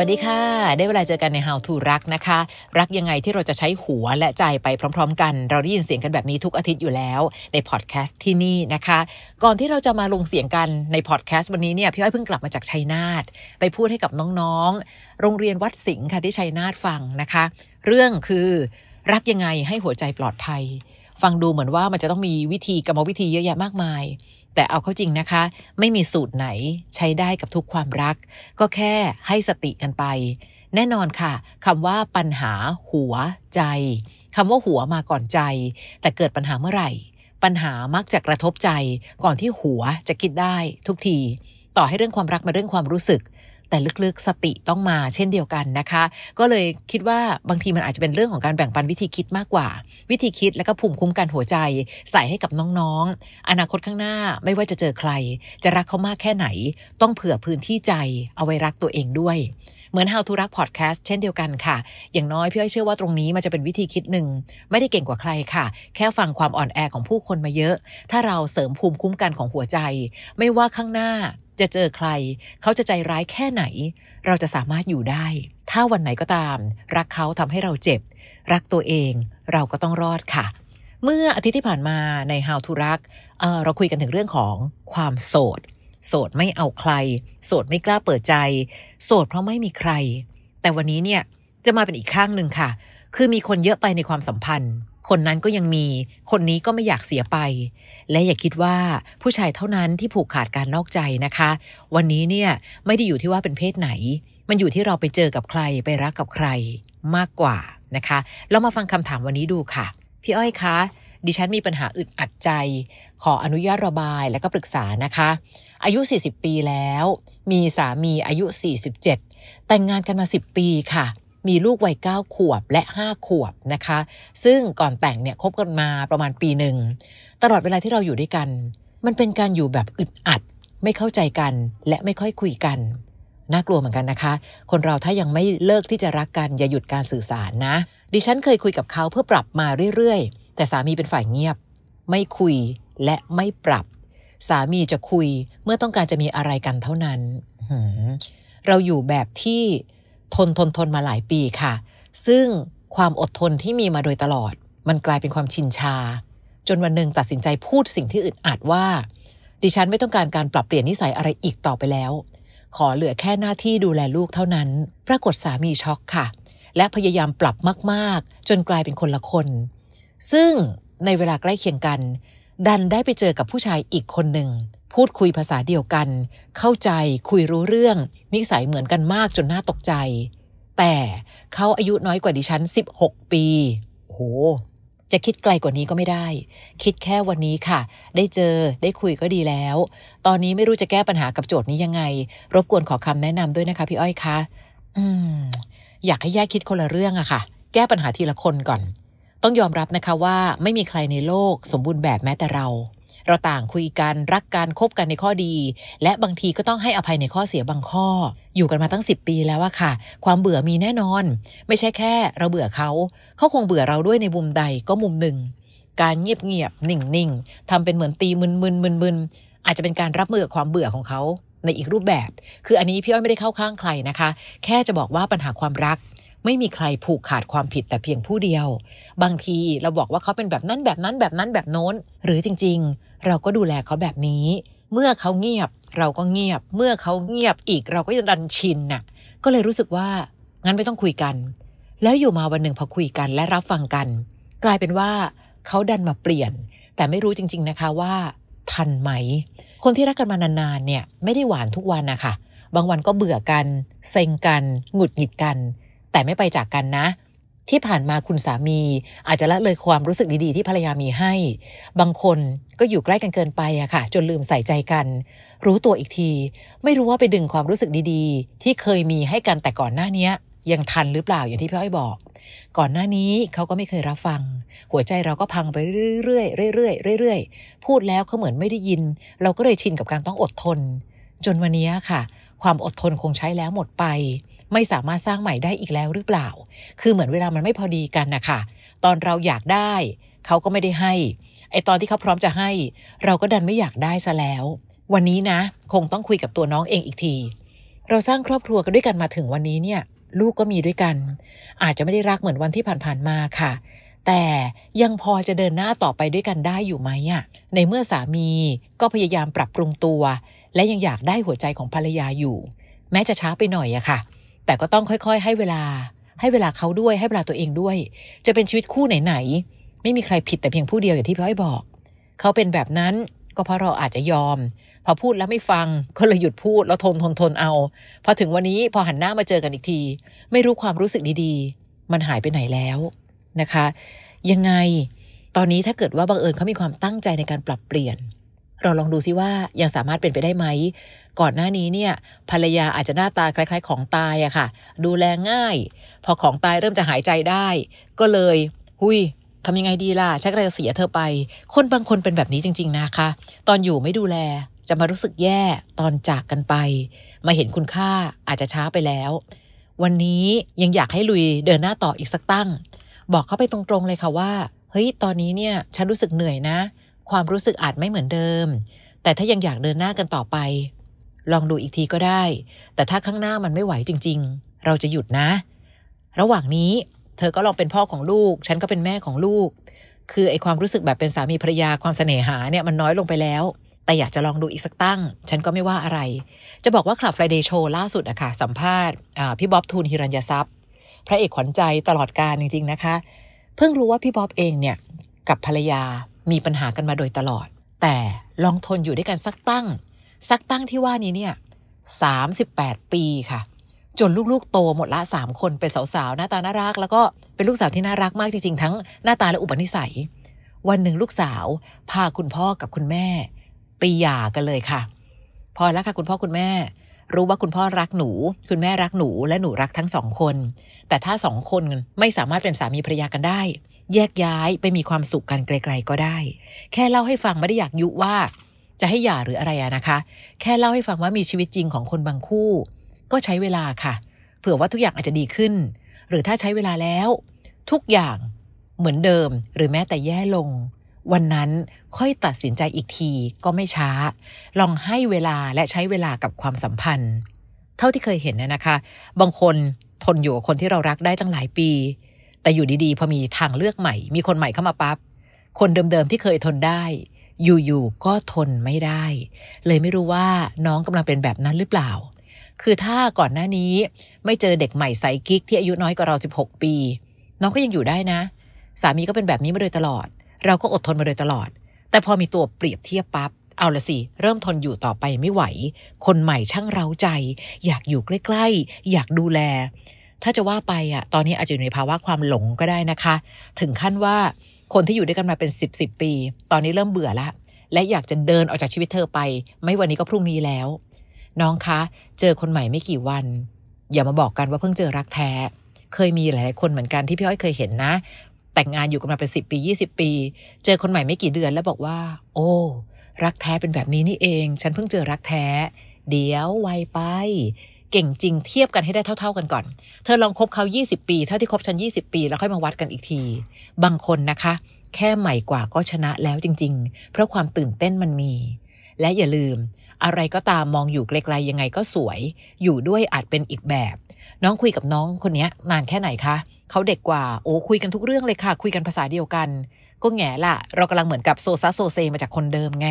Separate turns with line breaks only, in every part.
วัสดีค่ะ ได้เวลาเจอกันใน How to รักนะคะ รักยังไงที่เราจะใช้หัวและใจไปพร้อมๆ กัน เราได้ยินเสียงกันแบบนี้ทุกอาทิตย์อยู่แล้วในพอดแคสต์ที่นี่นะคะ ก่อนที่เราจะมาลงเสียงกันในพอดแคสต์วันนี้เนี่ยพี่อ้อยเพิ่งกลับมาจากชัยนาทไปพูดให้กับน้องๆ โรงเรียนวัดสิงห์ค่ะที่ชัยนาทฟังนะคะ เรื่องคือ รักยังไงให้หัวใจปลอดภัย ฟังดูเหมือนว่ามันจะต้องมีวิธีกรรมวิธีเยอะแยะมากมายแต่เอาเข้าจริงนะคะ ไม่มีสูตรไหน ใช้ได้กับทุกความรัก ก็แค่ให้สติกันไป แน่นอนค่ะคำว่าปัญหาหัวใจคำว่าหัวมาก่อนใจ แต่เกิดปัญหาเมื่อไหร่ ปัญหามักจะกระทบใจ ก่อนที่หัวจะคิดได้ทุกที ต่อให้เรื่องความรักมาเรื่องความรู้สึกแต่ลึกๆ สติต้องมาเช่นเดียวกันนะคะ ก็เลยคิดว่าบางทีมันอาจจะเป็นเรื่องของการแบ่งปันวิธีคิดมากกว่า วิธีคิดและก็ภูมิคุ้มกันหัวใจ ใส่ให้กับน้องๆ อนาคตข้างหน้าไม่ว่าจะเจอใคร จะรักเขามากแค่ไหน ต้องเผื่อพื้นที่ใจ เอาไว้รักตัวเองด้วย เหมือน How to รักพอดแคสต์เช่นเดียวกันค่ะ อย่างน้อยพี่อ้อยเชื่อว่าตรงนี้มันจะเป็นวิธีคิดหนึ่ง ไม่ได้เก่งกว่าใครค่ะ แค่ฟังความอ่อนแอของผู้คนมาเยอะ ถ้าเราเสริมภูมิคุ้มกันของหัวใจ ไม่ว่าข้างหน้าจะเจอใคร เขาจะใจร้ายแค่ไหน เราจะสามารถอยู่ได้ ถ้าวันไหนก็ตาม รักเขาทำให้เราเจ็บ รักตัวเองเราก็ต้องรอดค่ะ เมื่ออาทิตย์ที่ผ่านมาใน How to รักเเราคุยกันถึงเรื่องของความโสด โสดไม่เอาใคร โสดไม่กล้าเปิดใจ โสดเพราะไม่มีใคร แต่วันนี้เนี่ยจะมาเป็นอีกข้างหนึ่งค่ะ คือมีคนเยอะไปในความสัมพันธ์คนนั้นก็ยังมี คนนี้ก็ไม่อยากเสียไป และอย่าคิดว่าผู้ชายเท่านั้นที่ผูกขาดการนอกใจนะคะ วันนี้เนี่ยไม่ได้อยู่ที่ว่าเป็นเพศไหน มันอยู่ที่เราไปเจอกับใครไปรักกับใครมากกว่านะคะ เรามาฟังคำถามวันนี้ดูค่ะ พี่อ้อยคะ ดิฉันมีปัญหาอึดอัดใจขออนุญาตระบายและก็ปรึกษานะคะ อายุ 40 ปีแล้วมีสามีอายุ 47 แต่งงานกันมา10 ปีค่ะมีลูกวัยเก้าขวบและห้าขวบนะคะ ซึ่งก่อนแต่งเนี่ยคบกันมาประมาณปีหนึ่งตลอดเวลาที่เราอยู่ด้วยกัน มันเป็นการอยู่แบบอึดอัด ไม่เข้าใจกันและไม่ค่อยคุยกัน น่ากลัวเหมือนกันนะคะ คนเราถ้ายังไม่เลิกที่จะรักกันอย่าหยุดการสื่อสารนะ ดิฉันเคยคุยกับเขาเพื่อปรับมาเรื่อย ๆ แต่สามีเป็นฝ่ายเงียบ ไม่คุยและไม่ปรับ สามีจะคุยเมื่อต้องการจะมีอะไรกันเท่านั้น เราอยู่แบบที่ทนทนทนมาหลายปีค่ะ ซึ่งความอดทนที่มีมาโดยตลอด มันกลายเป็นความชินชา จนวันหนึ่งตัดสินใจพูดสิ่งที่อึดอัดว่า ดิฉันไม่ต้องการการปรับเปลี่ยนนิสัยอะไรอีกต่อไปแล้ว ขอเหลือแค่หน้าที่ดูแลลูกเท่านั้น ปรากฏสามีช็อกค่ะ และพยายามปรับมากๆ จนกลายเป็นคนละคน ซึ่งในเวลาใกล้เคียงกัน ดันได้ไปเจอกับผู้ชายอีกคนหนึ่งพูดคุยภาษาเดียวกัน เข้าใจ คุยรู้เรื่อง นิสัยเหมือนกันมากจนน่าตกใจ แต่ เขาอายุน้อยกว่าดิฉัน16 ปีโห จะคิดไกลกว่านี้ก็ไม่ได้ คิดแค่วันนี้ค่ะ ได้เจอ ได้คุยก็ดีแล้ว ตอนนี้ไม่รู้จะแก้ปัญหากับโจทย์นี้ยังไง รบกวนขอคำแนะนำด้วยนะคะ พี่อ้อยคะ อืม อยากให้แยกคิดคนละเรื่องอะค่ะ แก้ปัญหาทีละคนก่อน ต้องยอมรับนะคะว่า ไม่มีใครในโลก สมบูรณ์แบบแม้แต่เราเราต่างคุยกันรักกันคบกันในข้อดีและบางทีก็ต้องให้อภัยในข้อเสียบางข้ออยู่กันมาตั้ง 10 ปีแล้วอะค่ะ ความเบื่อมีแน่นอน ไม่ใช่แค่เราเบื่อเขาเขาคงเบื่อเราด้วยในมุมใดก็มุมหนึ่ง การเงียบเงียบนิ่งนิ่งทำเป็นเหมือนตีมึนมึนมึนมึนอาจจะเป็นการรับมือกับความเบื่อของเขาในอีกรูปแบบ คืออันนี้พี่อ้อยไม่ได้เข้าข้างใครนะคะ แค่จะบอกว่าปัญหาความรักไม่มีใครผูกขาดความผิดแต่เพียงผู้เดียว บางทีเราบอกว่าเขาเป็นแบบนั้นแบบนั้น แบบนั้นแบบโน้น หรือจริง ๆ เราก็ดูแลเขาแบบนี้ เมื่อเขาเงียบเราก็เงียบ เมื่อเขาเงียบอีกเราก็ยังดันชินน่ะ ก็เลยรู้สึกว่างั้นไม่ต้องคุยกัน แล้วอยู่มาวันหนึ่งพอคุยกันและรับฟังกัน กลายเป็นว่าเขาดันมาเปลี่ยน แต่ไม่รู้จริงๆนะคะว่า ทันไหม คนที่รักกันมานานๆเนี่ยไม่ได้หวานทุกวันนะคะบางวันก็เบื่อกันเซ็งกัน หงุดหงิดกันแต่ไม่ไปจากกันนะ ที่ผ่านมาคุณสามี อาจจะละเลยความรู้สึกดีๆ ที่ภรรยามีให้ บางคนก็อยู่ใกล้กันเกินไปอะค่ะจนลืมใส่ใจกัน รู้ตัวอีกที ไม่รู้ว่าไปดึงความรู้สึกดีๆ ที่เคยมีให้กันแต่ก่อนหน้านี้ ยังทันหรือเปล่าอย่างที่พี่อ้อยบอก ก่อนหน้านี้เขาก็ไม่เคยรับฟัง หัวใจเราก็พังไปเรื่อยๆเรื่อยๆเรื่อยๆพูดแล้วเขาเหมือนไม่ได้ยิน เราก็เลยชินกับการต้องอดทน จนวันนี้ค่ะ ความอดทนคงใช้แล้วหมดไปไม่สามารถสร้างใหม่ได้อีกแล้วหรือเปล่า คือเหมือนเวลามันไม่พอดีกันนะคะ ตอนเราอยากได้ เขาก็ไม่ได้ให้ ไอตอนที่เขาพร้อมจะให้เราก็ดันไม่อยากได้ซะแล้ว วันนี้นะ คงต้องคุยกับตัวน้องเองอีกที เราสร้างครอบครัวกันด้วยกันมาถึงวันนี้เนี่ย ลูกก็มีด้วยกัน อาจจะไม่ได้รักเหมือนวันที่ผ่านๆมาค่ะ แต่ยังพอจะเดินหน้าต่อไปด้วยกันได้อยู่ไหมอะในเมื่อสามีก็พยายามปรับปรุงตัว และยังอยากได้หัวใจของภรรยาอยู่ แม้จะช้าไปหน่อยอะค่ะแต่ก็ต้องค่อยๆ ให้เวลา ให้เวลาเขาด้วยให้เวลาตัวเองด้วย จะเป็นชีวิตคู่ไหนๆไม่มีใครผิดแต่เพียงผู้เดียวอย่างที่พี่อ้อยบอก เขาเป็นแบบนั้นก็เพราะเราอาจจะยอมพอพูดแล้วไม่ฟังก็เลยหยุดพูดแล้วทนทนทนเอาพอถึงวันนี้พอหันหน้ามาเจอกันอีกที ไม่รู้ความรู้สึกดีๆ มันหายไปไหนแล้วนะคะ ยังไง ตอนนี้ถ้าเกิดว่าบังเอิญเขามีความตั้งใจในการปรับเปลี่ยนเราลองดูซิว่ายังสามารถเป็นไปได้ไหม ก่อนหน้านี้เนี่ย ภรรยาอาจจะหน้าตาคล้าย ๆ ของตายอะค่ะ ดูแลง่าย พอของตายเริ่มจะหายใจได้ ก็เลย หุยทำยังไงดีล่ะชักเราจะเสียเธอไป คนบางคนเป็นแบบนี้จริงๆนะคะ ตอนอยู่ไม่ดูแลจะมารู้สึกแย่ตอนจากกันไป มาเห็นคุณค่าอาจจะช้าไปแล้ว วันนี้ยังอยากให้ลุยเดินหน้าต่ออีกสักตั้ง บอกเขาไปตรงๆเลยค่ะว่า เฮ้ยตอนนี้เนี่ยฉันรู้สึกเหนื่อยนะความรู้สึกอาจไม่เหมือนเดิม แต่ถ้ายังอยากเดินหน้ากันต่อไป ลองดูอีกทีก็ได้ แต่ถ้าข้างหน้ามันไม่ไหวจริง ๆ เราจะหยุดนะ ระหว่างนี้ เธอก็ลองเป็นพ่อของลูก ฉันก็เป็นแม่ของลูก คือไอความรู้สึกแบบเป็นสามีภรรยาความเสน่หาเนี่ยมันน้อยลงไปแล้ว แต่อยากจะลองดูอีกสักตั้ง ฉันก็ไม่ว่าอะไร จะบอกว่าคลับไฟเดย์โชว์ล่าสุดอะค่ะสัมภาษณ์พี่บ๊อบทูลฮิรัญยทรัพย์ พระเอกขวัญใจตลอดการจริง ๆนะคะ เพิ่งรู้ว่าพี่บ๊อบเองเนี่ยกับภรรยามีปัญหากันมาโดยตลอด แต่ลองทนอยู่ด้วยกันสักตั้ง สักตั้งที่ว่านี้เนี่ยสามสิบแปดปีค่ะ จนลูกๆโตหมดละสามคนเป็นสาวๆหน้าตาน่ารัก แล้วก็เป็นลูกสาวที่น่ารักมากจริงๆทั้งหน้าตาและอุปนิสัย วันหนึ่งลูกสาวพาคุณพ่อกับคุณแม่ไปหย่ากันเลยค่ะ พอแล้วค่ะคุณพ่อคุณแม่ รู้ว่าคุณพ่อรักหนู คุณแม่รักหนู และหนูรักทั้งสองคน แต่ถ้าสองคนไม่สามารถเป็นสามีภรรยากันได้แยกย้ายไปมีความสุขกันไกลๆก็ได้ แค่เล่าให้ฟังไม่ได้อยากยุว่า จะให้หย่าหรืออะไรอะนะคะ แค่เล่าให้ฟังว่ามีชีวิตจริงของคนบางคู่ ก็ใช้เวลาค่ะ เผื่อว่าทุกอย่างอาจจะดีขึ้น หรือถ้าใช้เวลาแล้ว ทุกอย่างเหมือนเดิมหรือแม้แต่แย่ลง วันนั้นค่อยตัดสินใจอีกทีก็ไม่ช้า ลองให้เวลาและใช้เวลากับความสัมพันธ์ เท่าที่เคยเห็นนะคะ บางคนทนอยู่กับคนที่เรารักได้ตั้งหลายปีแต่อยู่ดีๆพอมีทางเลือกใหม่ มีคนใหม่เข้ามาปั๊บคนเดิม ๆ ที่เคยทนได้ อยู่ ๆ ก็ทนไม่ได้ เลยไม่รู้ว่าน้องกำลังเป็นแบบนั้นหรือเปล่า คือถ้าก่อนหน้านี้ไม่เจอเด็กใหม่ไซกิกที่อายุน้อยกว่าเรา 16 ปี น้องก็ยังอยู่ได้นะ สามีก็เป็นแบบนี้มาโดยตลอด เราก็อดทนมาโดยตลอด แต่พอมีตัวเปรียบเทียบปั๊บเอาละสิ เริ่มทนอยู่ต่อไปไม่ไหว คนใหม่ช่างเราใจ อยากอยู่ใกล้ๆอยากดูแลถ้าจะว่าไปอ่ะ ตอนนี้อาจจะอยู่ในภาวะความหลงก็ได้นะคะ ถึงขั้นว่าคนที่อยู่ด้วยกันมาเป็นสิบสิบปี ตอนนี้เริ่มเบื่อละและอยากจะเดินออกจากชีวิตเธอไป ไม่วันนี้ก็พรุ่งนี้แล้ว น้องคะ เจอคนใหม่ไม่กี่วัน อย่ามาบอกกันว่าเพิ่งเจอรักแท้ เคยมีหลายคนเหมือนกันที่พี่อ้อยเคยเห็นนะ แต่งงานอยู่กันมาเป็นสิปี20ปี เจอคนใหม่ไม่กี่เดือน แล้วบอกว่า โอ้ รักแท้เป็นแบบนี้นี่เอง ฉันเพิ่งเจอรักแท้ เดี๋ยวไวไปเก่งจริงเทียบกันให้ได้เท่าๆ กัน ก่อน เธอลองคบเขา 20 ปี เท่าที่คบฉัน 20 ปี แล้วค่อยมาวัดกันอีกที บางคนนะคะ แค่ใหม่กว่าก็ชนะแล้วจริงๆ เพราะความตื่นเต้นมันมี และอย่าลืม อะไรก็ตามมองอยู่ไกลๆยังไงก็สวย อยู่ด้วยอาจเป็นอีกแบบ น้องคุยกับน้องคนนี้นานแค่ไหนคะเขาเด็กกว่าโอ้คุยกันทุกเรื่องเลยค่ะคุยกันภาษาเดียวกันก็แง่ละ เรากำลังเหมือนกับโซซัสโซเซมาจากคนเดิมไง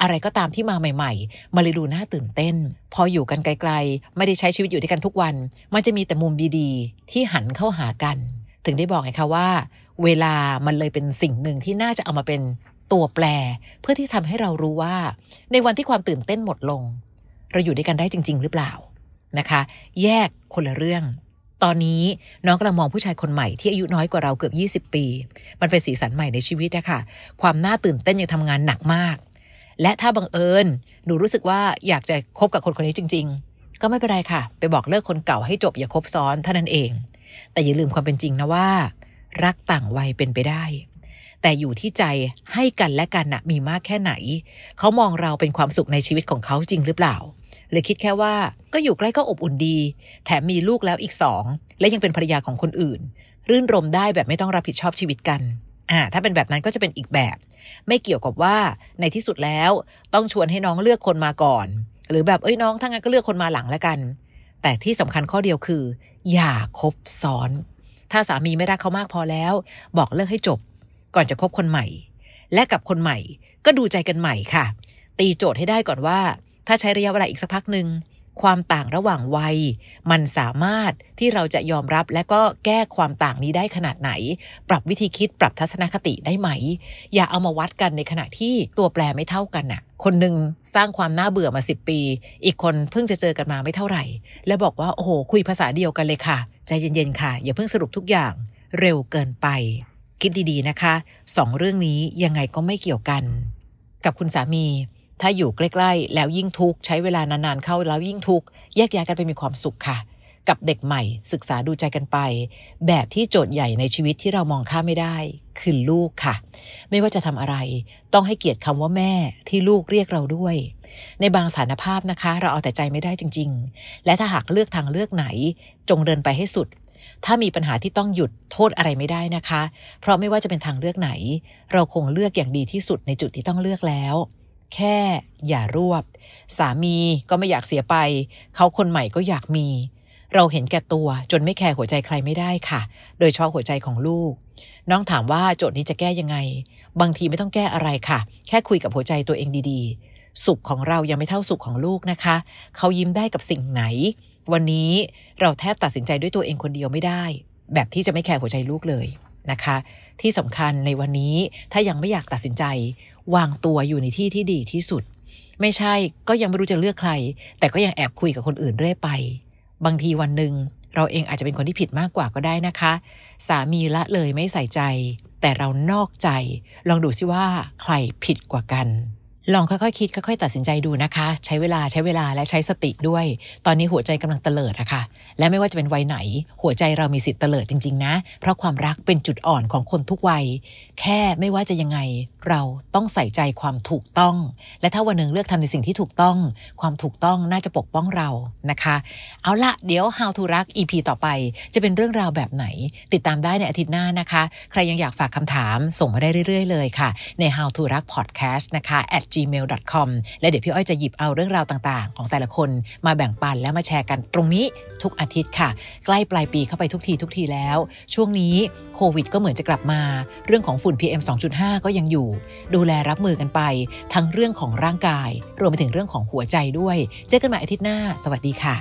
อะไรก็ตามที่มาใหม่ ๆ มาเลยดูน่าตื่นเต้น พออยู่กันไกล ๆ ไม่ได้ใช้ชีวิตอยู่ด้วยกันทุกวัน มันจะมีแต่มุมดี ๆ ที่หันเข้าหากัน ถึงได้บอกไงคะว่า เวลามันเลยเป็นสิ่งหนึ่งที่น่าจะเอามาเป็นตัวแปร เพื่อที่ทำให้เรารู้ว่าในวันที่ความตื่นเต้นหมดลง เราอยู่ด้วยกันได้จริงๆหรือเปล่านะคะ แยกคนละเรื่องตอนนี้น้องกำลังมองผู้ชายคนใหม่ที่อายุน้อยกว่าเราเกือบ20 ปี มันเป็นสีสันใหม่ในชีวิตอะค่ะ ความน่าตื่น เต้นยังทำงานหนักมาก และถ้าบังเอิญหนูรู้สึกว่าอยากจะคบกับคนคนนี้จริงๆ ก็ไม่เป็นไรค่ะ ไปบอกเลิกคนเก่าให้จบอย่าคบซ้อนเท่านั้นเอง แต่อย่าลืมความเป็นจริงนะว่า รักต่างวัยเป็นไปได้แต่อยู่ที่ใจให้กันและกันมีมากแค่ไหน เขามองเราเป็นความสุขในชีวิตของเขาจริงหรือเปล่า หรือคิดแค่ว่าก็อยู่ใกล้ก็อบอุ่นดี แถมมีลูกแล้วอีกสอง และยังเป็นภรรยาของคนอื่น รื่นรมได้แบบไม่ต้องรับผิดชอบชีวิตกันอ่าถ้าเป็นแบบนั้นก็จะเป็นอีกแบบ ไม่เกี่ยวกับว่าในที่สุดแล้วต้องชวนให้น้องเลือกคนมาก่อน หรือแบบเอ้ยน้องถ้างั้นก็เลือกคนมาหลังแล้วกัน แต่ที่สำคัญข้อเดียวคือ อย่าคบซ้อน ถ้าสามีไม่รักเขามากพอแล้ว บอกเลิกให้จบก่อนจะคบคนใหม่และกับคนใหม่ ก็ดูใจกันใหม่ค่ะ ตีโจทย์ให้ได้ก่อนว่า ถ้าใช้ระยะเวลาอีกสักพักหนึ่งความต่างระหว่างวัยมันสามารถที่เราจะยอมรับและก็แก้ความต่างนี้ได้ขนาดไหน ปรับวิธีคิดปรับทัศนคติได้ไหม อย่าเอามาวัดกันในขณะที่ตัวแปรไม่เท่ากันน่ะ คนหนึ่งสร้างความน่าเบื่อมาิบปี อีกคนเพิ่งจะเจอกันมาไม่เท่าไหร่ และบอกว่าโอ้โหคุยภาษาเดียวกันเลยค่ะใจเย็นๆค่ะ อย่าเพิ่งสรุปทุกอย่างเร็วเกินไปคิดดี ๆ นะคะ สองเรื่องนี้ยังไงก็ไม่เกี่ยวกัน กับคุณสามี ถ้าอยู่ใกล้ๆ แล้วยิ่งทุกข์ ใช้เวลานาน ๆ เข้าแล้วยิ่งทุกข์ แยกย้ายกันไปมีความสุขค่ะ กับเด็กใหม่ ศึกษาดูใจกันไป แบบที่โจทย์ใหญ่ในชีวิตที่เรามองข้ามไม่ได้ คือลูกค่ะ ไม่ว่าจะทำอะไร ต้องให้เกียรติคำว่าแม่ที่ลูกเรียกเราด้วย ในบางสถานภาพนะคะ เราเอาแต่ใจไม่ได้จริงๆ และถ้าหากเลือกทางเลือกไหน จงเดินไปให้สุดถ้ามีปัญหาที่ต้องหยุดโทษอะไรไม่ได้นะคะ เพราะไม่ว่าจะเป็นทางเลือกไหน เราคงเลือกอย่างดีที่สุดในจุดที่ต้องเลือกแล้ว แค่ อย่ารวบ สามีก็ไม่อยากเสียไป เขาคนใหม่ก็อยากมี เราเห็นแก่ตัวจนไม่แคร์หัวใจใครไม่ได้ค่ะ โดยเฉพาะหัวใจของลูก น้องถามว่าโจทย์นี้จะแก้ยังไง บางทีไม่ต้องแก้อะไรค่ะ แค่คุยกับหัวใจตัวเองดีๆ สุขของเรายังไม่เท่าสุขของลูกนะคะเขายิ้มได้กับสิ่งไหนวันนี้เราแทบตัดสินใจด้วยตัวเองคนเดียวไม่ได้ แบบที่จะไม่แคร์หัวใจลูกเลยนะคะ ที่สำคัญในวันนี้ถ้ายังไม่อยากตัดสินใจ วางตัวอยู่ในที่ที่ดีที่สุด ไม่ใช่ก็ยังไม่รู้จะเลือกใคร แต่ก็ยังแอบคุยกับคนอื่นเรื่อยไป บางทีวันหนึ่งเราเองอาจจะเป็นคนที่ผิดมากกว่าก็ได้นะคะ สามีละเลยไม่ใส่ใจ แต่เรานอกใจลองดูซิว่า ใครผิดกว่ากันลองค่อยๆคิดค่อยๆตัดสินใจดูนะคะ ใช้เวลาใช้เวลาและใช้สติด้วย ตอนนี้หัวใจกำลังเตลิดอะค่ะและไม่ว่าจะเป็นวัยไหน หัวใจเรามีสิทธิ์เตลิดจริงๆนะเพราะความรักเป็นจุดอ่อนของคนทุกวัยแค่ไม่ว่าจะยังไงเราต้องใส่ใจความถูกต้อง และถ้าวันหนึ่งเลือกทำในสิ่งที่ถูกต้อง ความถูกต้องน่าจะปกป้องเรานะคะ เอาละเดี๋ยว How to รัก EP ต่อไปจะเป็นเรื่องราวแบบไหน ติดตามได้ในอาทิตย์หน้านะคะ ใครยังอยากฝากคำถามส่งมาได้เรื่อยๆ เลยค่ะ ใน How to รัก Podcast นะคะ gmail com และเดี๋ยวพี่อ้อยจะหยิบเอาเรื่องราวต่างๆ ของแต่ละคนมาแบ่งปันและมาแชร์กันตรงนี้ ทุกอาทิตย์ค่ะ ใกล้ปลายปีเข้าไปทุกทีทุกทีแล้ว ช่วงนี้โควิดก็เหมือนจะกลับมา เรื่องของฝุ่น PM 2.5 ก็ยังอยู่ ดูแลรับมือกันไป ทั้งเรื่องของร่างกาย รวมไปถึงเรื่องของหัวใจด้วย เจอกันใหม่อาทิตย์หน้า สวัสดีค่ะ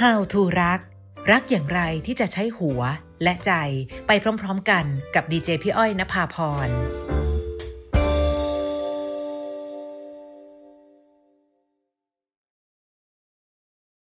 ฮาวทูรักรักอย่างไรที่จะใช้หัวและใจไปพร้อมๆ กันกับดีเจพี่อ้อยนภาพร